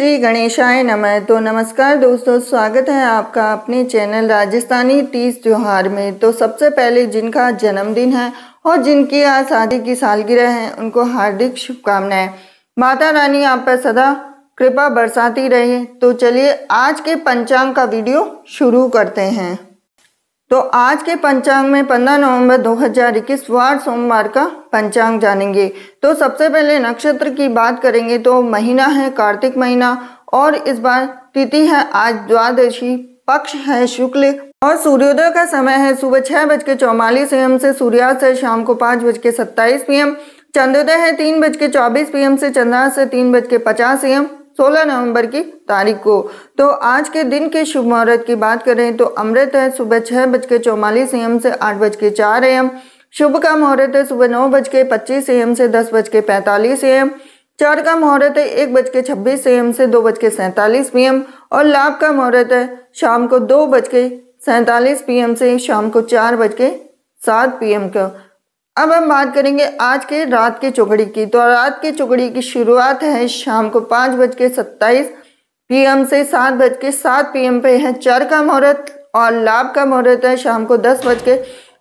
श्री गणेशाय नमः तो नमस्कार दोस्तों स्वागत है आपका अपने चैनल राजस्थानी तीज त्यौहार में तो सबसे पहले जिनका जन्मदिन है और जिनकी आज शादी की सालगिरह है उनको हार्दिक शुभकामनाएं माता रानी आप पर सदा कृपा बरसाती रहे तो चलिए आज के पंचांग का वीडियो शुरू करते हैं तो आज के पंचांग में 15 नवंबर 2021 वार सोमवार का पंचांग जानेंगे तो सबसे पहले नक्षत्र की बात करेंगे तो महीना है कार्तिक महीना और इस बार तिथि है आज द्वादशी पक्ष है शुक्ल और सूर्योदय का समय है सुबह छह बज के चौवालीस एम से सूर्यास्त है शाम को पाँच बज के सत्ताईस पी एम चंद्रोदय है तीन बज के चौबीस पी एम से चंद्रास्त है तीन बज के पचास एम 16 नवंबर की तारीख को तो आज के दिन के शुभ मुहूर्त की बात करें तो अमृत है सुबह छः बज के चौवालीस एम से आठ बज के चार एम शुभ का मुहूर्त है सुबह नौ बज के पच्चीस एम से दस बज के पैंतालीस एम चार का मुहूर्त है एक बज के छब्बीस एम से दो बज के सैंतालीस पी एम और लाभ का मुहूर्त है शाम को दो बज के सैंतालीस पी एम से शाम को चार बज के सात पी एम का अब हम बात करेंगे आज के रात के चौकड़ी की तो रात के चौकड़ी की शुरुआत है शाम को पाँच बज के सत्ताईस पी से सात बज के सात पी पे है चर का मुहूर्त और लाभ का मुहूर्त है शाम को दस बज के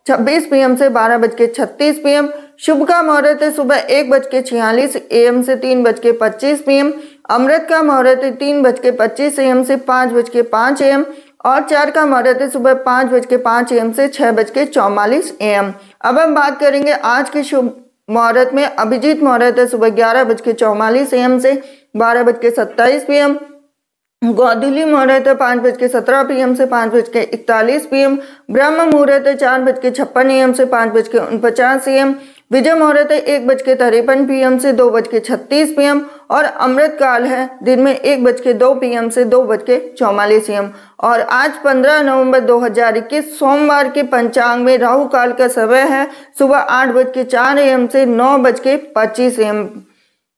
छब्बीस पी से बारह बज के छत्तीस पी शुभ का मुहूर्त है सुबह एक बज के छियालीस ए से तीन बज के पच्चीस पी अमृत का मुहूर्त है तीन बज के पच्चीस ए से पाँच बज के पाँच ए और चार का हमारा रहता है सुबह पाँच बज के पाँच एम से छः बज के चौवालीस एम अब हम बात करेंगे आज के शुभ मुहूर्त में अभिजीत मुहूर्त है सुबह ग्यारह बज के चौवालीस एम से बारह बज के सत्ताईस पी एम गौधुली मुहूर्त है पाँच बज के सत्रह पी एम से पाँच बज के इकतालीस पी एम ब्रह्म मुहूर्त है चार बज के छप्पन ए एम से पाँच बज के उनपचास ए एम विजय मुहूर्त है एक बज के तिरपन पी एम से दो बज के छत्तीस पी एम और अमृत काल है दिन में एक बज के दो पी से दो बज के चौवालीस एम और आज 15 नवंबर 2021 सोमवार के पंचांग में राहु काल का समय है सुबह आठ बज के चार एम से नौ बज के पच्चीस एम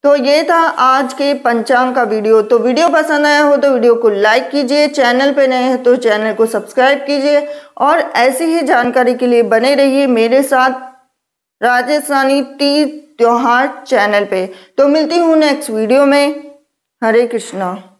तो ये था आज के पंचांग का वीडियो तो वीडियो पसंद आया हो तो वीडियो को लाइक कीजिए चैनल पे नए हैं तो चैनल को सब्सक्राइब कीजिए और ऐसी ही जानकारी के लिए बने रहिए मेरे साथ राजस्थानी तीर्थ त्योहार चैनल पे तो मिलती हूँ नेक्स्ट वीडियो में हरे कृष्णा